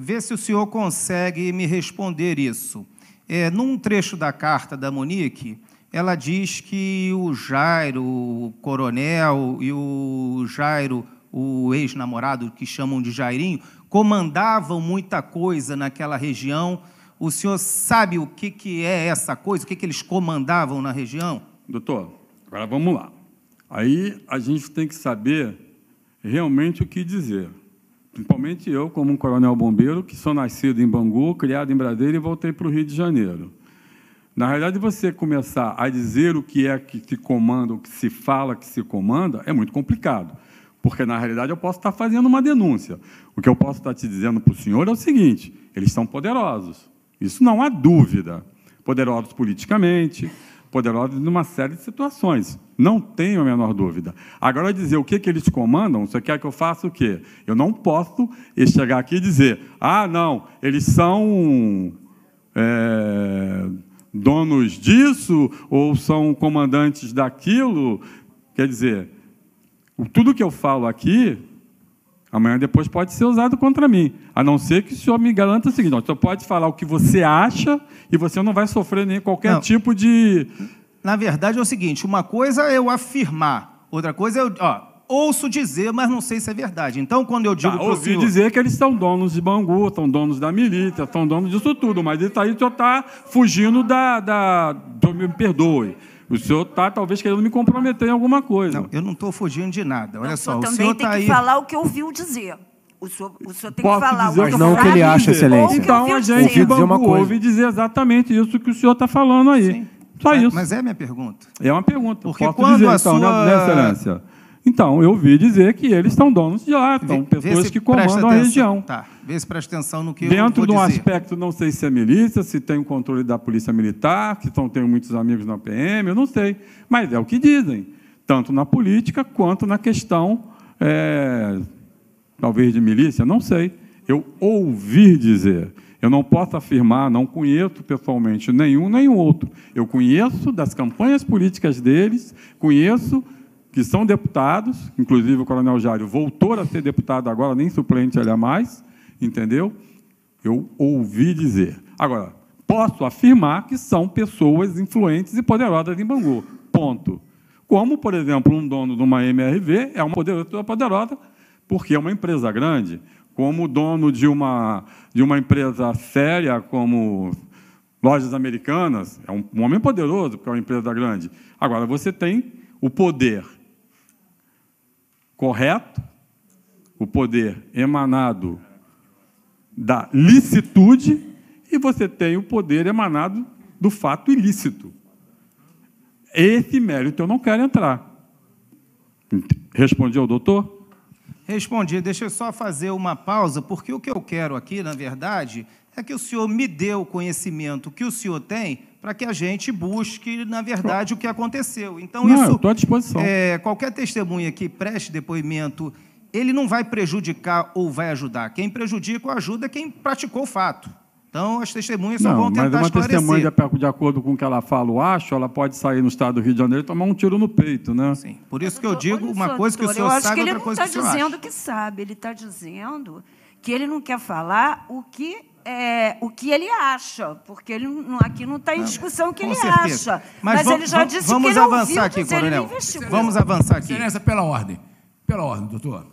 ver se o senhor consegue me responder isso. É, num trecho da carta da Monique, ela diz que o Jairo, o coronel, e o Jairo, o ex-namorado, que chamam de Jairinho, comandavam muita coisa naquela região. O senhor sabe o que, que é essa coisa, o que, que eles comandavam na região? Doutor, agora vamos lá. Aí a gente tem que saber realmente o que dizer. Principalmente eu, como um coronel bombeiro, que sou nascido em Bangu, criado em Brasília e voltei para o Rio de Janeiro. Na realidade, você começar a dizer o que é que se comanda, o que se fala que se comanda, é muito complicado. Porque, na realidade, eu posso estar fazendo uma denúncia. O que eu posso estar te dizendo para o senhor é o seguinte: eles são poderosos. Isso não há dúvida. Poderosos politicamente, poderosos uma série de situações. Não tenho a menor dúvida. Agora, dizer o que, que eles comandam, você quer que eu faça o quê? Eu não posso chegar aqui e dizer, ah, não, eles são é, donos disso ou são comandantes daquilo. Quer dizer, tudo que eu falo aqui Amanhã depois pode ser usado contra mim. A não ser que o senhor me garanta o seguinte: você pode falar o que você acha e você não vai sofrer nem qualquer não. tipo de. Na verdade é o seguinte: uma coisa é eu afirmar, outra coisa é eu. Ó, ouço dizer, mas não sei se é verdade. Então, quando eu digo. Tá, ouvi senhor... dizer que eles são donos de Bangu, são donos da milícia, são donos disso tudo, mas isso aí o senhor está fugindo da. da... Me perdoe o senhor está talvez querendo me comprometer em alguma coisa. Não, eu não estou fugindo de nada. Olha não, só, o senhor, o também tem tá que falar o que ouviu dizer. O senhor, o senhor tem Posso que falar dizer, o que Mas não o que ele acha, excelência. Então a gente dizer. uma coisa. ouve dizer exatamente isso que o senhor está falando aí. Sim. Só mas, isso. Mas é minha pergunta. É uma pergunta. Porque Posso quando dizer, a então, né, sua... né, excelência? Então, eu ouvi dizer que eles estão donos de lá, estão pessoas que comandam a região. Tá. Vê se presta atenção no que Dentro eu vou de um dizer. aspecto, não sei se é milícia, se tem o controle da polícia militar, se estão, tenho muitos amigos na PM, eu não sei. Mas é o que dizem, tanto na política quanto na questão, é, talvez, de milícia, não sei. Eu ouvi dizer. Eu não posso afirmar, não conheço pessoalmente nenhum nem outro. Eu conheço das campanhas políticas deles, conheço que são deputados, inclusive o Coronel Jário voltou a ser deputado agora, nem suplente ele é mais, entendeu? Eu ouvi dizer. Agora, posso afirmar que são pessoas influentes e poderosas em Bangu, ponto. Como, por exemplo, um dono de uma MRV é uma poderosa, poderosa porque é uma empresa grande, como o dono de uma, de uma empresa séria como Lojas Americanas, é um, um homem poderoso, porque é uma empresa grande. Agora, você tem o poder correto, o poder emanado da licitude e você tem o poder emanado do fato ilícito. Esse mérito eu não quero entrar. Respondi ao doutor? respondi: Deixa eu só fazer uma pausa, porque o que eu quero aqui, na verdade, é que o senhor me dê o conhecimento que o senhor tem para que a gente busque, na verdade, o que aconteceu. Então, não, isso. Estou à disposição. É, qualquer testemunha que preste depoimento, ele não vai prejudicar ou vai ajudar. Quem prejudica ou ajuda é quem praticou o fato. Então, as testemunhas só vão tentar mas uma testemunha, de acordo com o que ela fala o acho, ela pode sair no estado do Rio de Janeiro e tomar um tiro no peito, né? Sim. Por isso que eu digo uma coisa doutor, que o senhor sabe, outra coisa tá que o senhor acha. Eu acho que ele não está dizendo que sabe, ele está dizendo que ele não quer falar o que é, o que ele acha, porque ele aqui não está em discussão o que ele certeza. acha. Mas, mas ele já disse vamos que ele avançar aqui, coronel. Vamos avançar aqui. Excelência, pela ordem. Pela ordem, doutor.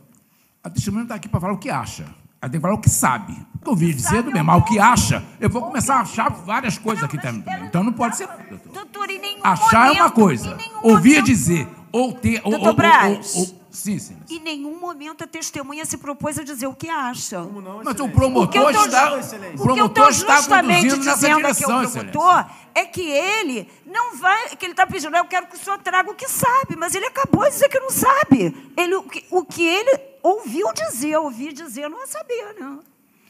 A testemunha está aqui para falar o que acha. Ela tem que falar o que sabe. O que eu vi dizer do mesmo, o que acha. Eu vou começar a achar várias coisas aqui também. Então não pode ser. Doutor, em nenhum Achar é uma coisa. Ouvir é dizer. Ou ter. Ou, ou, ou, Sim, sim, sim. Em nenhum momento a testemunha se propôs a dizer o que acha. Como não, Mas o promotor está, o promotor está conduzindo nessa direção, que o promotor é que ele não vai, que ele está pedindo, ah, eu quero que o senhor traga o que sabe, mas ele acabou de dizer que não sabe. Ele, o, que, o que ele ouviu dizer, ouvir dizer não é saber, não.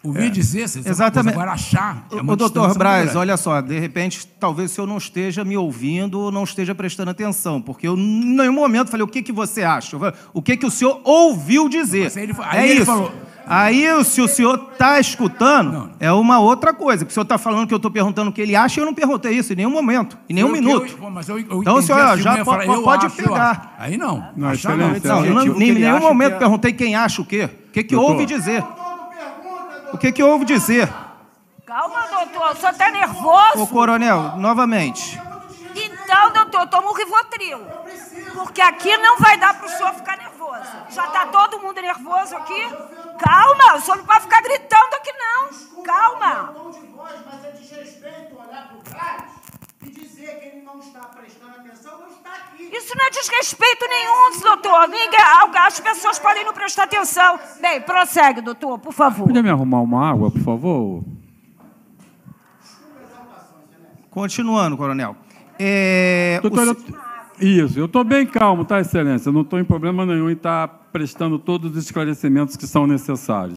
Ouvir é. dizer, você Exatamente. agora achar. É o doutor Braz, olha só, de repente, talvez se eu não esteja me ouvindo ou não esteja prestando atenção, porque eu, em nenhum momento, falei, o que, que você acha? o que, que o senhor ouviu dizer? aí ele, é aí é ele isso. falou, Aí, se o senhor está escutando, não, não. é uma outra coisa. Porque o senhor está falando que eu estou perguntando o que ele acha, eu não perguntei isso em nenhum momento, em nenhum eu, minuto. Eu, mas eu, então, eu então, o senhor assim, já pode, falar, pode pegar. Aí não. Não, achar, não, não, não, não em nenhum momento que é... perguntei quem acha o quê. O que, que houve dizer? O que, que houve dizer? Calma, doutor, o senhor está nervoso. Ô, coronel, novamente. Então, doutor, toma um Rivotril. Porque aqui não vai dar para o senhor ficar nervoso. Já está todo mundo nervoso aqui? calma, o senhor não pode ficar gritando aqui não. Desculpa, calma. Não de voz, mas é desrespeito olhar para trás e dizer que ele não está prestando atenção, não está aqui. Isso não é desrespeito nenhum, é, doutor. Ninguém, as pessoas podem não prestar atenção. Bem, prossegue, doutor, por favor. Podia me arrumar uma água, por favor? Continuando, coronel. É, doutor, o... Isso, eu estou bem calmo, tá, Excelência? Não estou em problema nenhum em estar tá prestando todos os esclarecimentos que são necessários.